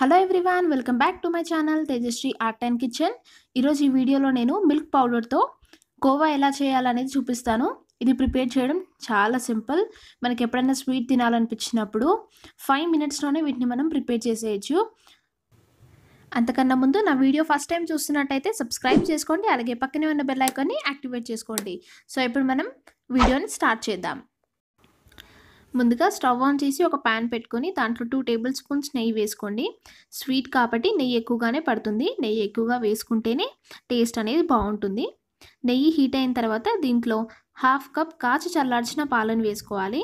hello everyone welcome back to my channel Tejashree art and kitchen ఈరోజు ఈ వీడియోలో నేను మిల్క్ పౌడర్తో కోవా ఎలా చేయాలనేది చూపిస్తాను ఇది ప్రిపేర్ చేయడం చాలా సింపుల్ మనకి ఎప్పుడైనా స్వీట్ తినాలనిపించినప్పుడు ఫైవ్ మినిట్స్లోనే వీటిని మనం ప్రిపేర్ చేసేయచ్చు అంతకన్నా ముందు నా వీడియో ఫస్ట్ టైం చూస్తున్నట్టయితే సబ్స్క్రైబ్ చేసుకోండి అలాగే పక్కనే ఉన్న బెల్లైకాన్ని యాక్టివేట్ చేసుకోండి సో ఇప్పుడు మనం వీడియోని స్టార్ట్ చేద్దాం ముందుగా స్టవ్ ఆన్ చేసి ఒక ప్యాన్ పెట్టుకొని దాంట్లో టూ టేబుల్ స్పూన్స్ నెయ్యి వేసుకోండి స్వీట్ కాబట్టి నెయ్యి ఎక్కువగానే పడుతుంది నెయ్యి ఎక్కువగా వేసుకుంటేనే టేస్ట్ అనేది బాగుంటుంది నెయ్యి హీట్ అయిన తర్వాత దీంట్లో హాఫ్ కప్ కాచి చల్లార్చిన పాలను వేసుకోవాలి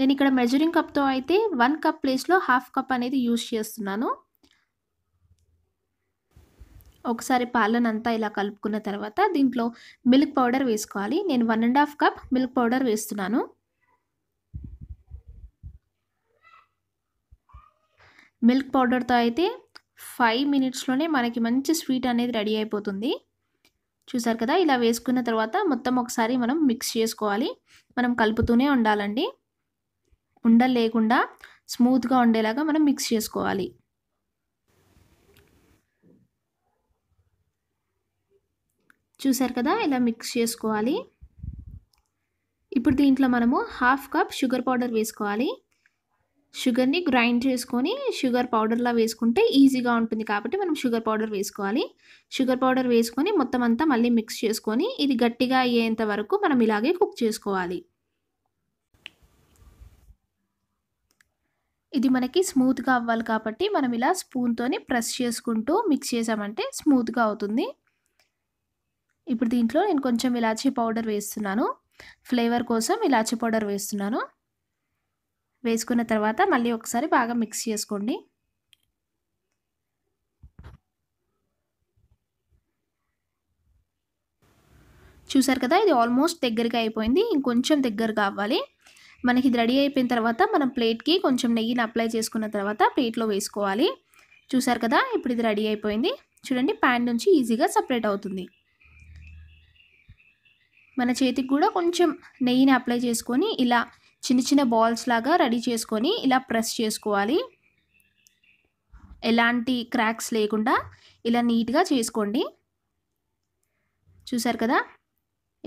నేను ఇక్కడ మెజరింగ్ కప్తో అయితే వన్ కప్ ప్లేస్లో హాఫ్ కప్ అనేది యూజ్ చేస్తున్నాను ఒకసారి పాలనంతా ఇలా కలుపుకున్న తర్వాత దీంట్లో మిల్క్ పౌడర్ వేసుకోవాలి నేను one and half cup milk powder వేస్తున్నాను మిల్క్ పౌడర్తో అయితే ఫైవ్ మినిట్స్లోనే మనకి మంచి స్వీట్ అనేది రెడీ అయిపోతుంది చూసారు కదా ఇలా వేసుకున్న తర్వాత మొత్తం ఒకసారి మనం మిక్స్ చేసుకోవాలి మనం కలుపుతూనే ఉండాలండి ఉండలేకుండా లేకుండా స్మూత్గా ఉండేలాగా మనం మిక్స్ చేసుకోవాలి చూసారు కదా ఇలా మిక్స్ చేసుకోవాలి ఇప్పుడు దీంట్లో మనము హాఫ్ కప్ షుగర్ పౌడర్ వేసుకోవాలి షుగర్ని గ్రైండ్ చేసుకొని షుగర్ పౌడర్లా వేసుకుంటే ఈజీగా ఉంటుంది కాబట్టి మనం షుగర్ పౌడర్ వేసుకోవాలి షుగర్ పౌడర్ వేసుకొని మొత్తం అంతా మళ్ళీ మిక్స్ చేసుకొని ఇది గట్టిగా అయ్యేంత వరకు మనం ఇలాగే కుక్ చేసుకోవాలి ఇది మనకి స్మూత్గా అవ్వాలి కాబట్టి మనం ఇలా స్పూన్తోని ప్రెస్ చేసుకుంటూ మిక్స్ చేసామంటే స్మూత్గా అవుతుంది ఇప్పుడు దీంట్లో నేను కొంచెం ఇలాచీ పౌడర్ వేస్తున్నాను ఫ్లేవర్ కోసం ఇలాచీ పౌడర్ వేస్తున్నాను వేసుకున్న తర్వాత మళ్ళీ ఒకసారి బాగా మిక్స్ చేసుకోండి చూసారు కదా ఇది ఆల్మోస్ట్ దగ్గరగా అయిపోయింది ఇంకొంచెం దగ్గరగా అవ్వాలి మనకి ఇది రెడీ అయిపోయిన తర్వాత మనం ప్లేట్కి కొంచెం నెయ్యిని అప్లై చేసుకున్న తర్వాత ప్లేట్లో వేసుకోవాలి చూసారు కదా ఇప్పుడు ఇది రెడీ అయిపోయింది చూడండి ప్యాన్ నుంచి ఈజీగా సపరేట్ అవుతుంది మన చేతికి కూడా కొంచెం నెయ్యిని అప్లై చేసుకొని ఇలా చిన్న చిన్న బాల్స్ లాగా రెడీ చేసుకొని ఇలా ప్రెస్ చేసుకోవాలి ఎలాంటి క్రాక్స్ లేకుండా ఇలా నీట్గా చేసుకోండి చూసారు కదా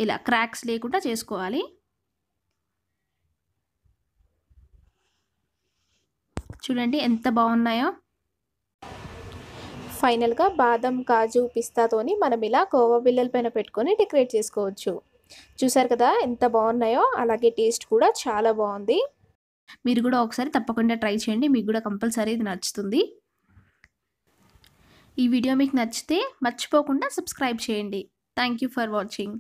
ఇలా క్రాక్స్ లేకుండా చేసుకోవాలి చూడండి ఎంత బాగున్నాయో ఫైనల్గా బాదం కాజు పిస్తాతోని మనం ఇలా కోవా బిల్లల పైన పెట్టుకొని డెకరేట్ చేసుకోవచ్చు చూసారు కదా ఎంత బాగున్నాయో అలాగే టేస్ట్ కూడా చాలా బాగుంది మీరు కూడా ఒకసారి తప్పకుండా ట్రై చేయండి మీకు కూడా కంపల్సరీ ఇది నచ్చుతుంది ఈ వీడియో మీకు నచ్చితే మర్చిపోకుండా సబ్స్క్రైబ్ చేయండి థ్యాంక్ యూ ఫర్ వాచింగ్